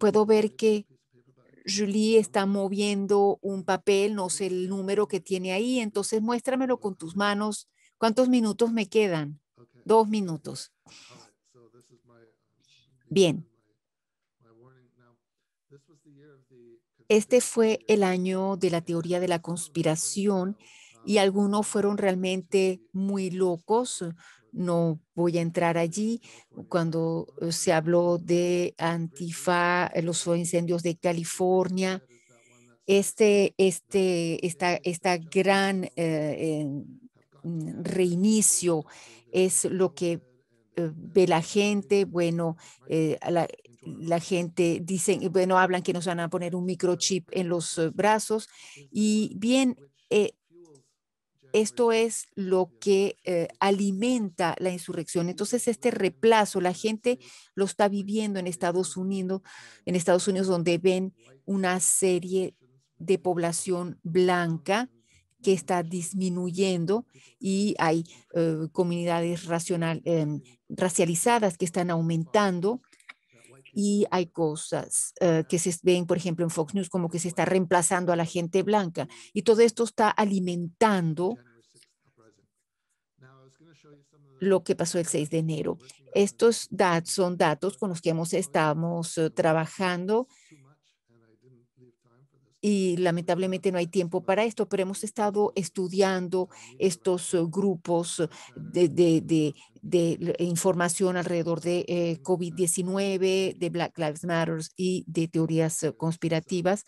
Puedo ver que Julie está moviendo un papel, no sé el número que tiene ahí, entonces muéstramelo con tus manos. ¿Cuántos minutos me quedan? Dos minutos. Bien, Este fue el año de la teoría de la conspiración y algunos fueron realmente muy locos. No voy a entrar allí. Cuando eh, se habló de Antifa, eh, los incendios de California, este, este, esta, esta gran eh, reinicio es lo que ve la gente, bueno, eh, la, la gente dice, bueno, hablan que nos van a poner un microchip en los brazos y bien, esto es lo que alimenta la insurrección. Entonces, este reemplazo, la gente lo está viviendo en Estados Unidos, en Estados Unidos donde ven una serie de población blanca que está disminuyendo y hay comunidades racializadas que están aumentando y hay cosas eh, que se ven, por ejemplo, en Fox News como que se está reemplazando a la gente blanca y todo esto está alimentando lo que pasó el 6 de enero. Estos datos son datos con los que hemos, estamos eh, trabajando y lamentablemente no hay tiempo para esto, pero hemos estado estudiando estos eh, grupos de, de, de, eh, información alrededor de eh, COVID-19, de Black Lives Matter y de teorías conspirativas.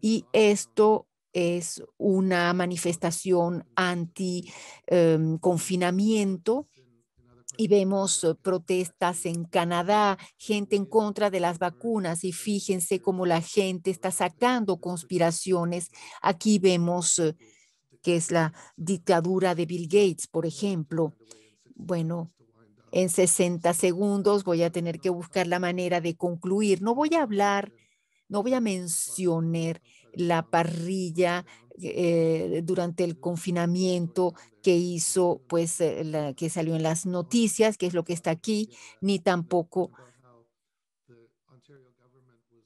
Y esto es una manifestación anti-confinamiento. Em, y vemos eh, protestas en Canadá, gente en contra de las vacunas y fíjense cómo la gente está sacando conspiraciones. Aquí vemos eh, que es la dictadura de Bill Gates, por ejemplo. Bueno, en 60 segundos voy a tener que buscar la manera de concluir. No voy a hablar, no voy a mencionar la parrilla eh, durante el confinamiento que hizo, pues, eh, que salió en las noticias, que es lo que está aquí, ni tampoco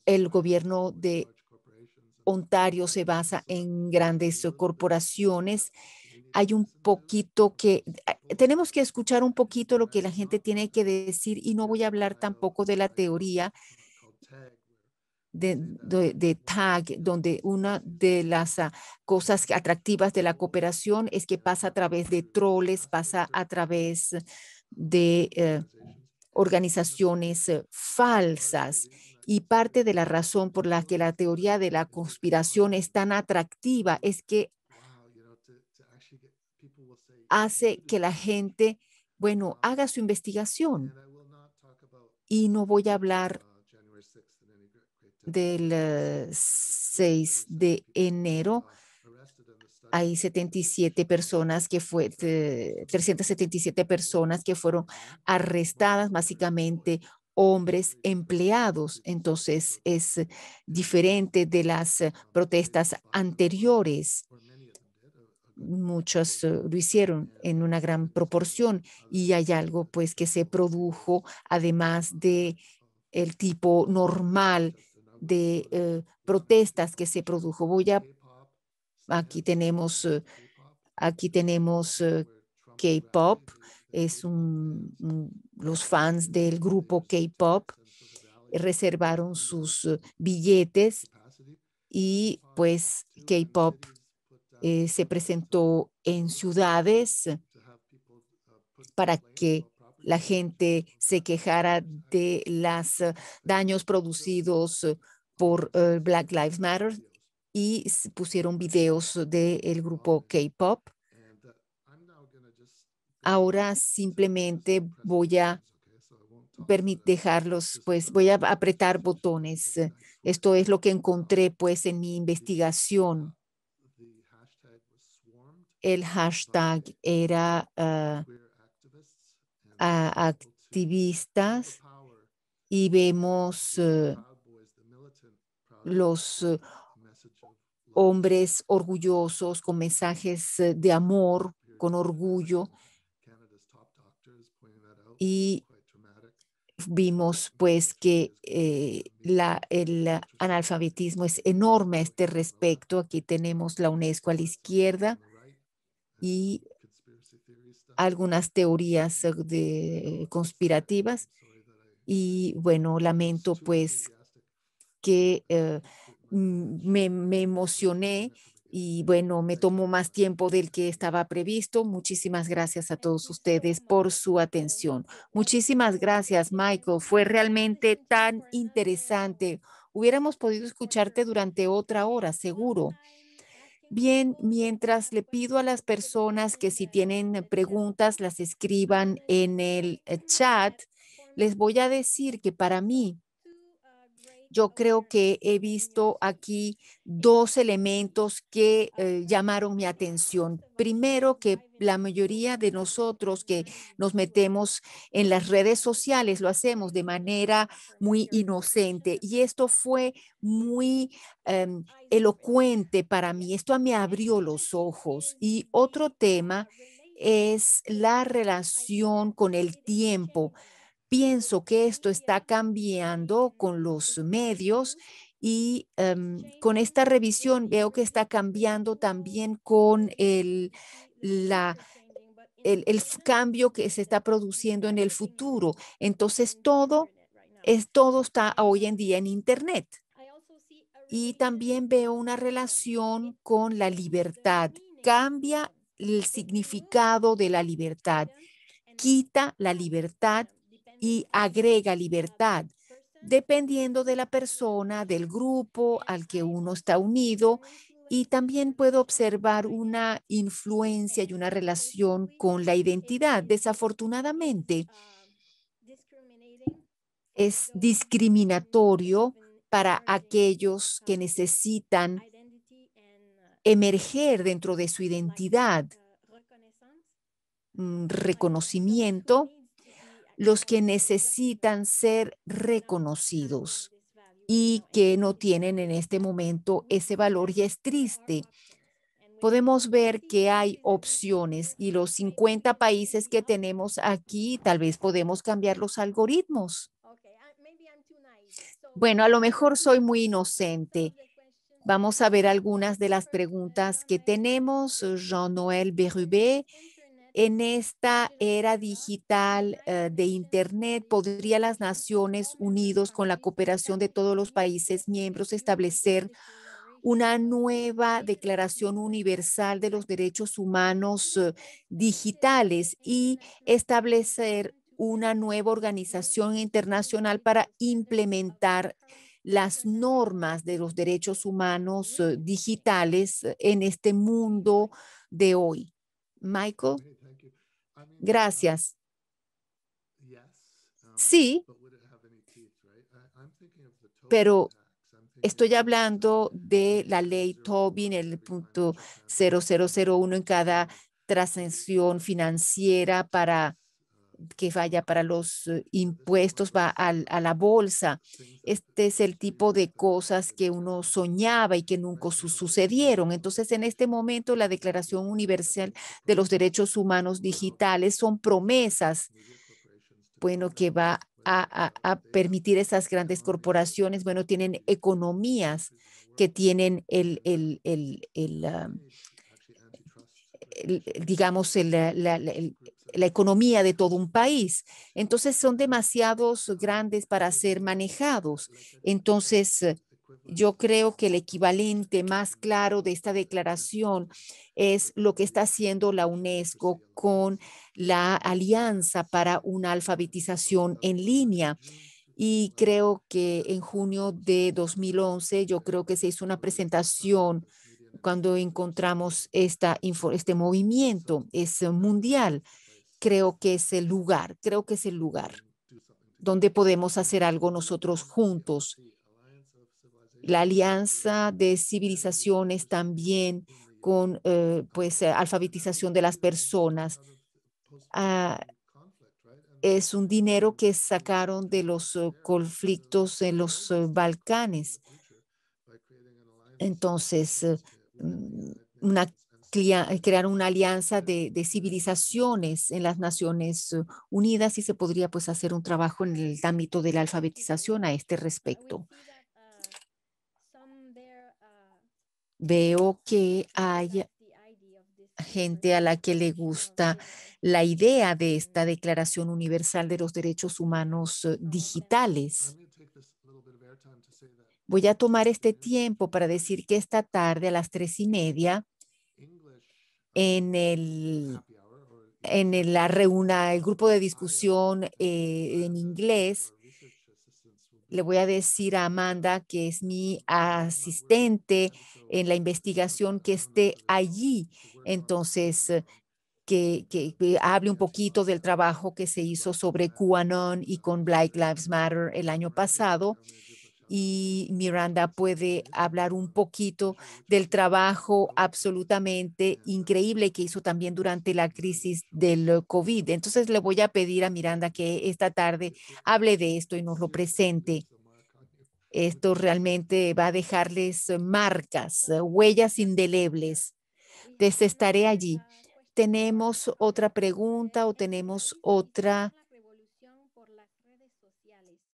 el gobierno de Ontario se basa en grandes corporaciones. Hay un poquito que eh, tenemos que escuchar un poquito lo que la gente tiene que decir y no voy a hablar tampoco de la teoría de, tag, donde una de las ah, cosas atractivas de la cooperación es que pasa a través de troles, pasa a través de eh, organizaciones eh, falsas. Y parte de la razón por la que la teoría de la conspiración es tan atractiva es que hace que la gente, bueno, haga su investigación. Y no voy a hablar del 6 de enero hay 77 personas que fue, 377 eh, personas que fueron arrestadas, básicamente hombres empleados. Entonces es diferente de las protestas anteriores. Muchos eh, lo hicieron en una gran proporción y hay algo pues que se produjo además de el tipo normal de eh, protestas que se produjo. Voy a, aquí tenemos, eh, aquí tenemos eh, K-pop, es un, los fans del grupo K-pop reservaron sus billetes y pues K-pop se presentó en ciudades para que la gente se quejara de los eh, daños producidos eh, por eh, Black Lives Matter y pusieron videos del grupo K-Pop. Ahora simplemente voy a dejarlos, pues voy a apretar botones. Esto es lo que encontré pues en mi investigación. El hashtag era activistas y vemos eh, los eh, hombres orgullosos con mensajes eh, de amor, con orgullo. Y vimos pues que la, el analfabetismo es enorme a este respecto. Aquí tenemos la UNESCO a la izquierda y algunas teorías eh, de, eh, conspirativas. Y bueno, lamento pues que eh, me, me emocioné y bueno, me tomó más tiempo del que estaba previsto. Muchísimas gracias a todos ustedes por su atención. Muchísimas gracias, Michael. Fue realmente tan interesante. Hubiéramos podido escucharte durante otra hora, seguro. Bien, mientras le pido a las personas que si tienen eh, preguntas las escriban en el eh, chat, les voy a decir que para mí yo creo que he visto aquí dos elementos que eh, llamaron mi atención. Primero, que la mayoría de nosotros que nos metemos en las redes sociales lo hacemos de manera muy inocente. Y esto fue muy em, elocuente para mí. Esto me abrió los ojos. Y otro tema es la relación con el tiempo Pienso que esto está cambiando con los medios y em, con esta revisión veo que está cambiando también con el, la, el, cambio que se está produciendo en el futuro. Entonces todo, es, todo está hoy en día en Internet. Y también veo una relación con la libertad. Cambia el significado de la libertad. Quita la libertad y agrega libertad dependiendo de la persona, del grupo al que uno está unido y también puedo observar una influencia y una relación con la identidad. Desafortunadamente, es discriminatorio para aquellos que necesitan emerger dentro de su identidad, mm, reconocimiento los que necesitan ser reconocidos y que no tienen en este momento ese valor y es triste. Podemos ver que hay opciones y los 50 países que tenemos aquí, tal vez podemos cambiar los algoritmos. Bueno, a lo mejor soy muy inocente. Vamos a ver algunas de las preguntas que tenemos. Jean-Noël Berrubé en esta era digital eh, de Internet, ¿podría las Naciones Unidas, con la cooperación de todos los países miembros, establecer una nueva Declaración Universal de los Derechos Humanos eh, Digitales y establecer una nueva organización internacional para implementar las normas de los derechos humanos eh, digitales en este mundo de hoy. Michael. Gracias. Um, sí, pero estoy hablando de la ley Tobin, el punto 0001 en cada transacción financiera para que vaya para los eh, impuestos, va a, la bolsa. Este es el tipo de cosas que uno soñaba y que nunca sucedieron. Entonces, en este momento, la Declaración Universal de los Derechos Humanos Digitales son promesas, bueno, que va a, a, permitir esas grandes corporaciones, bueno, tienen economías que pues, tienen el, el, eh, el, el digamos, el, la economía de todo un país. Entonces son demasiados grandes para ser manejados. Entonces eh, yo creo que el equivalente más claro de esta declaración es lo que está haciendo la UNESCO con la Alianza para una alfabetización en línea. Y creo que en junio de 2011 yo creo que se hizo una presentación cuando encontramos esta, este movimiento, es eh, mundial creo que es el lugar, creo que es el lugar donde podemos hacer algo nosotros juntos. La alianza de civilizaciones también con eh, pues eh, alfabetización de las personas. Ah, es un dinero que sacaron de los eh, conflictos en los Balcanes. Entonces, mm, una eh, crear una alianza de, civilizaciones en las Naciones eh, Unidas y se podría pues hacer un trabajo en el ámbito de la alfabetización a este respecto. Veo que hay gente a la que le gusta la idea de esta Declaración Universal de los Derechos Humanos eh, Digitales. Voy a tomar este tiempo para decir que esta tarde a las tres y media en el en la reunión el grupo de discusión eh, en inglés, le voy a decir a Amanda, que es mi asistente en la investigación, que esté allí. Entonces, eh, que, hable un poquito del trabajo que se hizo sobre QAnon y con Black Lives Matter el año pasado y Miranda puede hablar un poquito del trabajo absolutamente increíble que hizo también durante la crisis del COVID. Entonces le voy a pedir a Miranda que esta tarde hable de esto y nos lo presente. Esto realmente va a dejarles marcas, huellas indelebles. Desestaré estaré allí. ¿Tenemos otra pregunta o tenemos otra?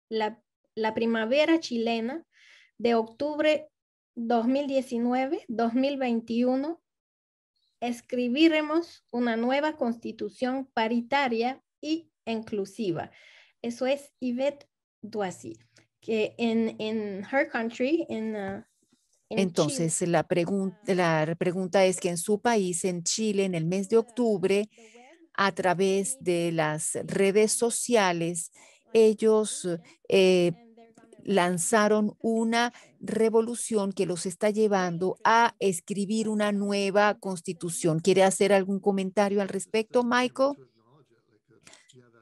La la primavera chilena de octubre 2019-2021, escribiremos una nueva constitución paritaria y inclusiva. Eso es Yvette Duassi, que en, her country, en... Ah, Entonces, la, la pregunta es que en su país, en Chile, en el mes de octubre, a través de las redes sociales ellos eh, lanzaron una revolución que los está llevando a escribir una nueva constitución. ¿Quiere hacer algún comentario al respecto, Michael?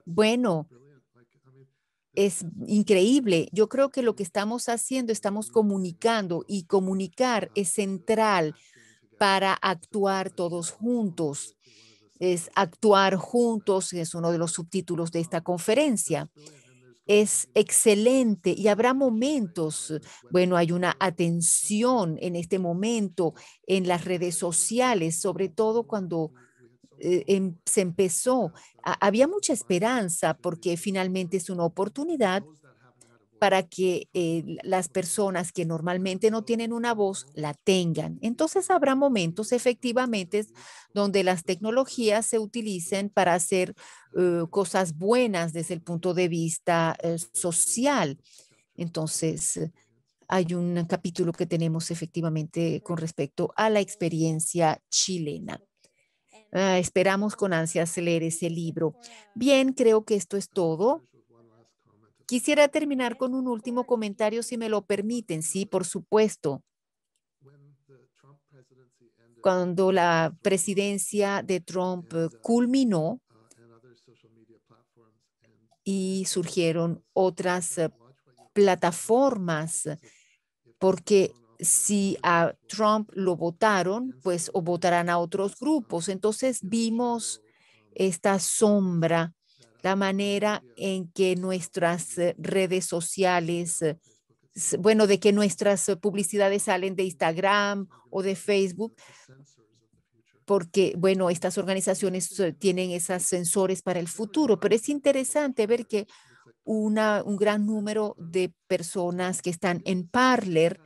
Bueno, es increíble. Yo creo que lo que estamos haciendo, estamos comunicando y comunicar es central para actuar todos juntos. Es actuar juntos, es uno de los subtítulos de esta conferencia es excelente y habrá momentos, bueno, hay una atención en este momento en las redes sociales, sobre todo cuando eh, em, se empezó. había mucha esperanza porque finalmente es una oportunidad para que eh, las personas que normalmente no tienen una voz la tengan. Entonces habrá momentos efectivamente donde las tecnologías se utilicen para hacer eh, cosas buenas desde el punto de vista eh, social. Entonces hay un capítulo que tenemos efectivamente con respecto a la experiencia chilena. Ah, esperamos con ansias leer ese libro. Bien, creo que esto es todo. Quisiera terminar con un último comentario, si me lo permiten. Sí, por supuesto. Cuando la presidencia de Trump eh, culminó y surgieron otras eh, plataformas, porque si a Trump lo votaron, pues votarán a otros grupos. Entonces vimos esta sombra la manera en que nuestras eh, redes sociales, eh, bueno, de que nuestras eh, publicidades salen de Instagram o de Facebook, porque, bueno, estas organizaciones tienen esos sensores para el futuro, pero es interesante ver que una, un gran número de personas que están en Parler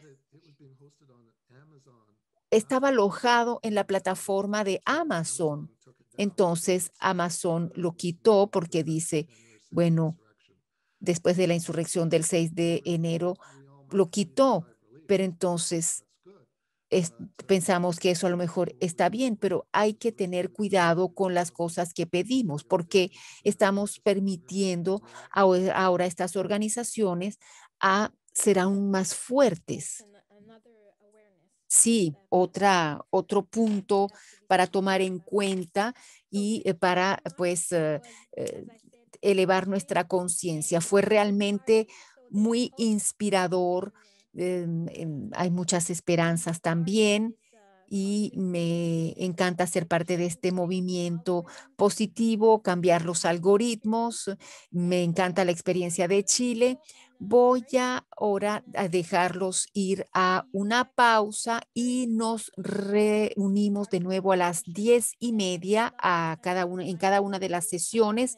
estaba alojado en la plataforma de Amazon entonces Amazon lo quitó porque dice, bueno, después de la insurrección del 6 de enero, lo quitó, pero entonces pensamos que eso a lo mejor está bien, pero hay que tener cuidado con las cosas que pedimos, porque estamos permitiendo ahora estas organizaciones a ser aún más fuertes Sí, otra, otro punto para tomar en cuenta y eh, para pues eh, eh, elevar nuestra conciencia. Fue realmente muy inspirador. Em, em, hay muchas esperanzas también y me encanta ser parte de este movimiento positivo, cambiar los algoritmos. Me encanta la experiencia de Chile Voy ahora a dejarlos ir a una pausa y nos reunimos de nuevo a las diez y media a cada en cada una de las sesiones.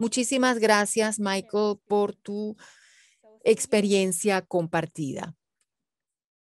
Muchísimas gracias, Michael, por tu experiencia compartida.